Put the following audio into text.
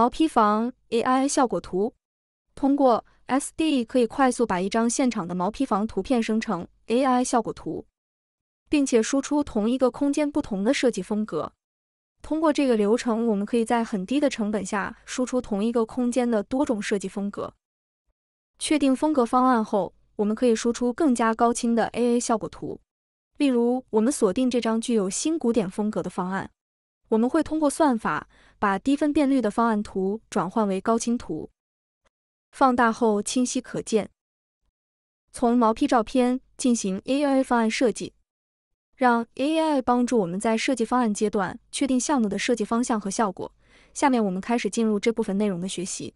毛坯房 AI 效果图，通过 SD 可以快速把一张现场的毛坯房图片生成 AI 效果图，并且输出同一个空间不同的设计风格。通过这个流程，我们可以在很低的成本下输出同一个空间的多种设计风格。确定风格方案后，我们可以输出更加高清的 AI 效果图。例如，我们锁定这张具有新古典风格的方案。我们会通过算法把低分辨率的方案图转换为高清图，放大后清晰可见。从毛坯照片进行 AI 方案设计，让 AI 帮助我们在设计方案阶段确定项目的设计方向和效果。下面我们开始进入这部分内容的学习。